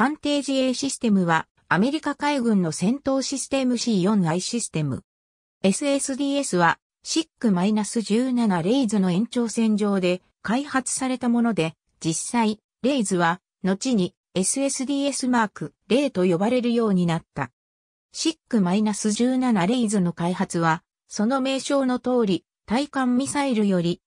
艦艇自衛システムは、アメリカ海軍の戦闘システム C4I システム。SSDS は、SIC-17 レイズの延長線上で開発されたもので、実際、レイズは、後に SSDS マーク0と呼ばれるようになった。SIC-17 レイズの開発は、その名称の通り、対艦ミサイルより、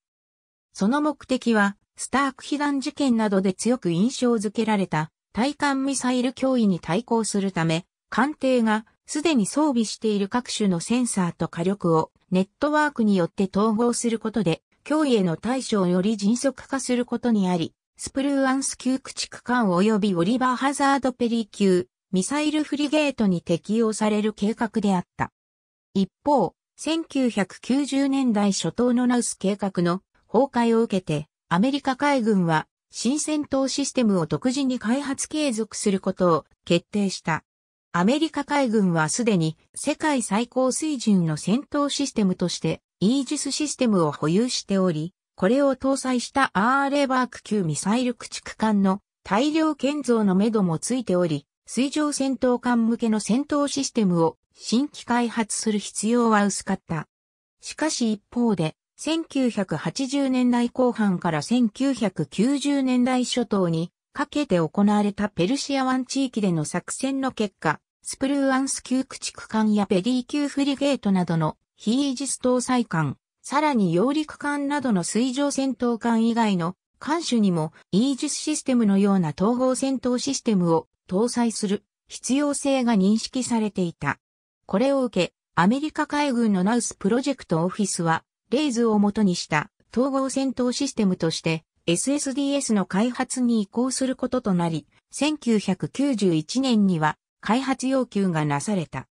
その目的は、スターク被弾事件などで強く印象づけられた、対艦ミサイル脅威に対抗するため、艦艇がすでに装備している各種のセンサーと火力をネットワークによって統合することで、脅威への対処をより迅速化することにあり、スプルーアンス級駆逐艦及びオリバーハザードペリー級、ミサイルフリゲートに適用される計画であった。一方、1990年代初頭のナウス計画の崩壊を受けて、アメリカ海軍は新戦闘システムを独自に開発継続することを決定した。アメリカ海軍はすでに世界最高水準の戦闘システムとしてイージスシステムを保有しており、これを搭載したアーレバーク級ミサイル駆逐艦の大量建造のめどもついており、水上戦闘艦向けの戦闘システムを新規開発する必要は薄かった。しかし一方で、1980年代後半から1990年代初頭にかけて行われたペルシア湾地域での作戦の結果、スプルーアンス級駆逐艦やペリー級フリゲートなどの非イージス搭載艦、さらに揚陸艦などの水上戦闘艦以外の艦種にもイージスシステムのような統合戦闘システムを搭載する必要性が認識されていた。これを受け、アメリカ海軍のナウスプロジェクトオフィスはレイズを元にした統合戦闘システムとして SSDS の開発に移行することとなり、1991年には開発要求がなされた。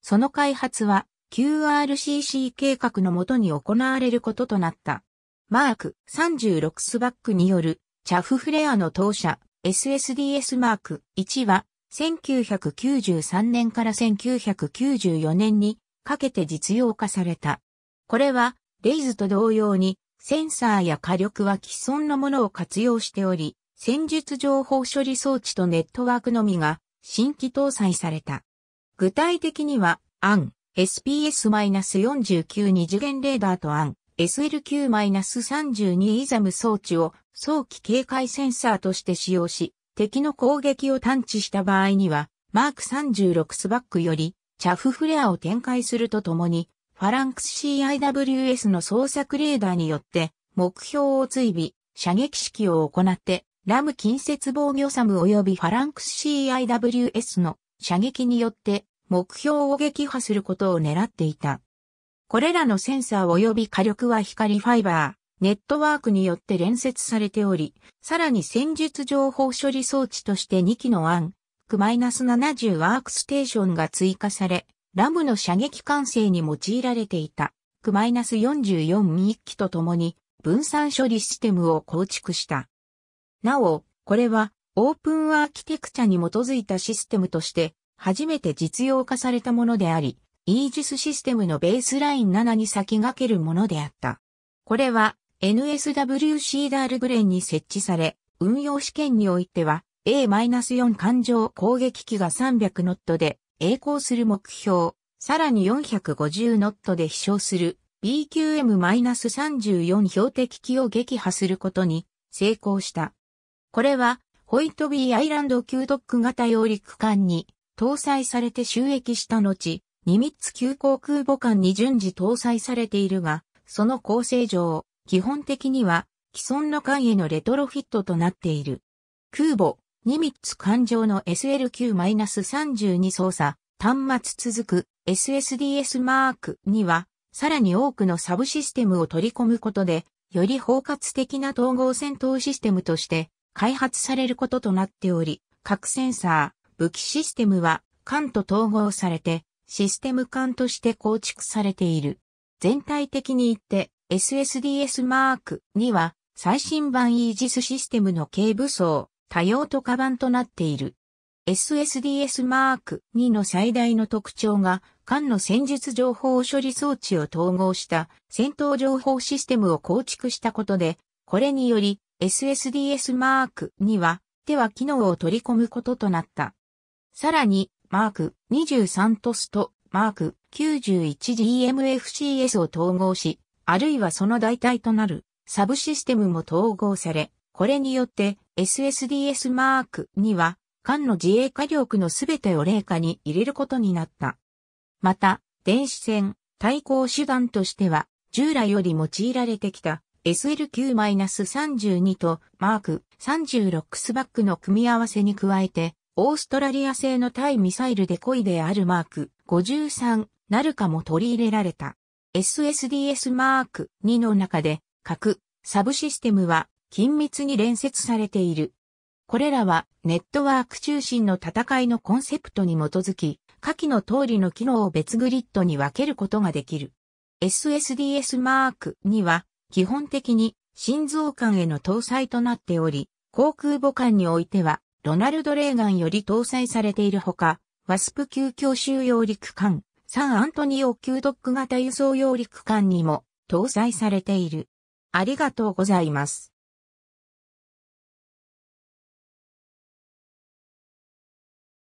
その開発は QRCC 計画のもとに行われることとなった。マーク36スバックによるチャフフレアの当社 SSDS マーク1は1993年から1994年にかけて実用化された。これはレイズと同様に、センサーや火力は既存のものを活用しており、戦術情報処理装置とネットワークのみが新規搭載された。具体的には、AN、SPS-49 二次元レーダーと AN、SLQ-32 イザム装置を早期警戒センサーとして使用し、敵の攻撃を探知した場合には、マーク36スバックより、チャフフレアを展開するとともに、ファランクス CIWS の捜索レーダーによって、目標を追尾、射撃式を行って、ラム近接防御サム及びファランクス CIWS の射撃によって目標を撃破することを狙っていた。これらのセンサー及び火力は光ファイバー、ネットワークによって連接されており、さらに戦術情報処理装置として2機のアンク -70 ワークステーションが追加され、ラムの射撃管制に用いられていた、Q-44 ミッ機と共に分散処理システムを構築した。なお、これはオープンアーキテクチャに基づいたシステムとして初めて実用化されたものであり、イージスシステムのベースライン7に先駆けるものであった。これは NSWC ダールグレンに設置され、運用試験においては A-4 艦上攻撃機が300ノットで栄光する目標、さらに450ノットで飛翔する BQM-34 標的機を撃破することに成功した。これは、ホイトビーアイランド級特区型揚陸艦に搭載されて収益した後、ニミッツ級航空母艦に順次搭載されているが、その構成上、基本的には既存の艦へのレトロフィットとなっている。空母、ニミッツ環状の SLQ-32 操作、端末続く SSDS マークには、さらに多くのサブシステムを取り込むことで、より包括的な統合戦闘システムとして開発されることとなっており、核センサー、武器システムは艦と統合されて、システム艦として構築されている。全体的に言って SSDS マークには最新版イージスシステムの軽武装、多用途カバンとなっている。SSDS マーク2の最大の特徴が、間の戦術情報処理装置を統合した戦闘情報システムを構築したことで、これにより SSDS マーク2は手は機能を取り込むこととなった。さらに、マーク23トスとマーク9 1 g m f c s を統合し、あるいはその代替となるサブシステムも統合され、これによって SSDS マークには、艦の自衛火力のすべてを冷下に入れることになった。また、電子戦、対抗手段としては、従来より用いられてきた SL9-32 とマーク36スバックの組み合わせに加えて、オーストラリア製の対ミサイルで故意であるマーク53なるかも取り入れられた。SSDS マーク2の中で、核サブシステムは緊密に連接されている。これらはネットワーク中心の戦いのコンセプトに基づき、下記の通りの機能を別グリッドに分けることができる。SSDS マークには基本的に心臓艦への搭載となっており、航空母艦においてはロナルド・レーガンより搭載されているほか、ワスプ級強襲揚陸艦、サンアントニオ級ドック型輸送揚陸艦にも搭載されている。ありがとうございます。